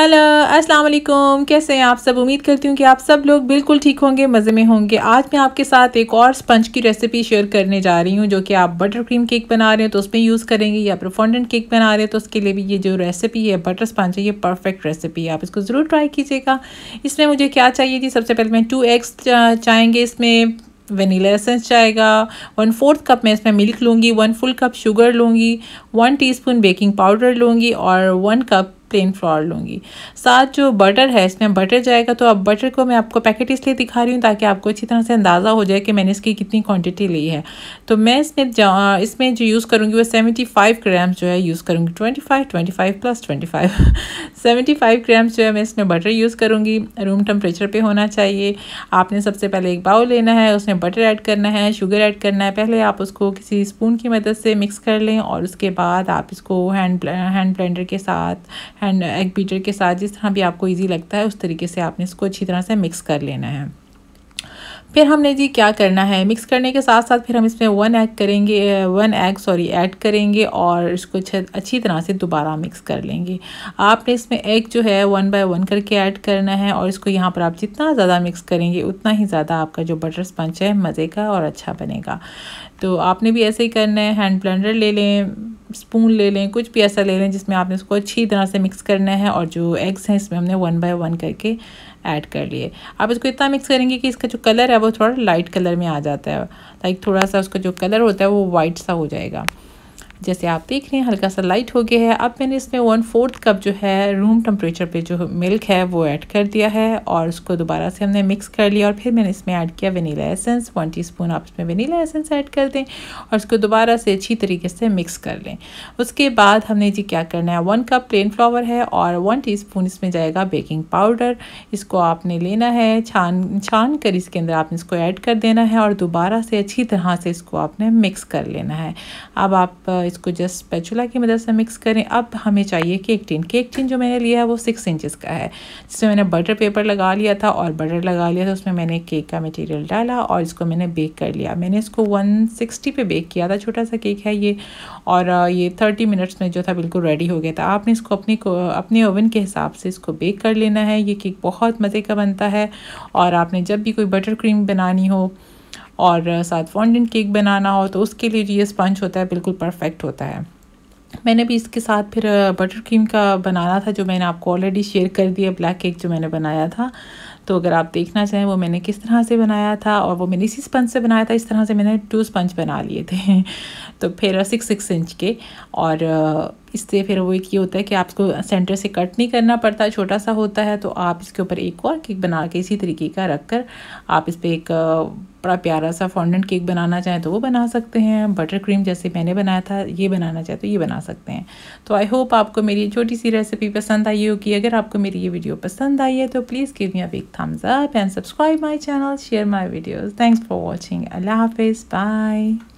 hello अस्सलाम वालेकुम कैसे हैं आप सब उम्मीद करती हूँ कि आप सब लोग बिल्कुल ठीक होंगे मज़े में होंगे आज मैं आपके साथ एक और स्पंज की रेसिपी शेयर करने जा रही हूँ जो कि आप बटर क्रीम केक बना रहे हो तो उसमें यूज़ करेंगे या फिर फॉन्डेंट केक बना रहे हो तो उसके लिए भी ये जो रेसिपी है बटर स्पंज है ये परफेक्ट रेसिपी है आप इसको ज़रूर ट्राई कीजिएगा इसमें मुझे क्या चाहिए थी सबसे पहले मैं टू एग्स चाहेंगे इसमें वनीला एसेंस जाएगा वन फोर्थ कप मैं इसमें मिल्क लूँगी वन फुल कप शुगर लूँगी वन टीस्पून बेकिंग पाउडर लूँगी और वन कप प्लेन फ्लॉर लूँगी साथ जो बटर है इसमें बटर जाएगा तो अब बटर को मैं आपको पैकेट इसलिए दिखा रही हूँ ताकि आपको अच्छी तरह से अंदाज़ा हो जाए कि मैंने इसकी कितनी क्वांटिटी ली है तो मैं इसमें इसमें जो यूज़ करूँगी वो सेवेंटी फाइव ग्राम्स जो है यूज़ करूँगी twenty five twenty five plus twenty five seventy five grams जो है मैं इसमें बटर यूज़ करूँगी रूम टेम्परेचर पर होना चाहिए आपने सबसे पहले एक बाउल लेना है उसमें बटर ऐड करना है शुगर ऐड करना है पहले आप उसको किसी स्पून की मदद से मिक्स कर लें और उसके बाद आप इसको हैंड हैंड ब्लेंडर के साथ एंड एग बीटर के साथ जिस तरह भी आपको ईजी लगता है उस तरीके से आपने इसको अच्छी तरह से मिक्स कर लेना है फिर हमने जी क्या करना है मिक्स करने के साथ साथ फिर हम इसमें वन एग करेंगे वन एग सॉरी ऐड करेंगे और इसको अच्छी तरह से दोबारा मिक्स कर लेंगे आपने इसमें एग जो है वन बाय वन करके ऐड करना है और इसको यहाँ पर आप जितना ज़्यादा मिक्स करेंगे उतना ही ज़्यादा आपका जो बटर स्पंच है मज़े का और अच्छा बनेगा तो आपने भी ऐसे ही करना है हैंड ब्लेंडर ले लें स्पून ले लें कुछ भी ऐसा ले लें जिसमें आपने उसको अच्छी तरह से मिक्स करना है और जो एग्स हैं इसमें हमने वन बाय वन करके ऐड कर लिए आप इसको इतना मिक्स करेंगे कि इसका जो कलर है वो थोड़ा लाइट कलर में आ जाता है लाइक थोड़ा सा उसका जो कलर होता है वो वाइट सा हो जाएगा जैसे आप देख रहे हैं हल्का सा लाइट हो गया है अब मैंने इसमें वन फोर्थ कप जो है रूम टेम्परेचर पे जो मिल्क है वो ऐड कर दिया है और उसको दोबारा से हमने मिक्स कर लिया और फिर मैंने इसमें ऐड किया वनीला एसेंस वन स्पून आप इसमें वनीला एसेंस ऐड कर दें और इसको दोबारा से अच्छी तरीके से मिक्स कर लें उसके बाद हमने जी क्या करना है वन कप प्लेन फ्लावर है और वन टी इसमें जाएगा बेकिंग पाउडर इसको आपने लेना है छान छान कर इसके अंदर आपने इसको ऐड कर देना है और दोबारा से अच्छी तरह से इसको आपने मिक्स कर लेना है अब आप इसको जस्ट स्पैचुला की मदद से मिक्स करें अब हमें चाहिए केक टिन केक टिन जो मैंने लिया है वो सिक्स इंचज़ का है जिसमें मैंने बटर पेपर लगा लिया था और बटर लगा लिया था उसमें मैंने केक का मटेरियल डाला और इसको मैंने बेक कर लिया मैंने इसको वन सिक्सटी पे बेक किया था छोटा सा केक है ये और ये थर्टी मिनट्स में जो था बिल्कुल रेडी हो गया था आपने इसको अपने अपने ओवन के हिसाब से इसको बेक कर लेना है ये केक बहुत मज़े का बनता है और आपने जब भी कोई बटर क्रीम बनानी हो और साथ फॉन्डेंट केक बनाना हो तो उसके लिए ये स्पंज होता है बिल्कुल परफेक्ट होता है मैंने भी इसके साथ फिर बटर क्रीम का बनाना था जो मैंने आपको ऑलरेडी शेयर कर दिया ब्लैक केक जो मैंने बनाया था तो अगर आप देखना चाहें वो मैंने किस तरह से बनाया था और वो मैंने इसी स्पंज से बनाया था इस तरह से मैंने टू स्पंज बना लिए थे तो फिर सिक्स सिक्स इंच के और इससे फिर वो ये होता है कि आपको सेंटर से कट नहीं करना पड़ता छोटा सा होता है तो आप इसके ऊपर एक और केक बना के इसी तरीके का रख कर आप इस पर एक बड़ा प्यारा सा फॉन्डेंट केक बनाना चाहें तो वो बना सकते हैं बटर क्रीम जैसे मैंने बनाया था ये बनाना चाहे तो ये बना सकते हैं तो आई होप आपको मेरी छोटी सी रेसिपी पसंद आई होगी अगर आपको मेरी ये वीडियो पसंद आई है तो please give me a thumbs up and subscribe my channel share my videos thanks for watching अल्लाह हाफिज़ बाय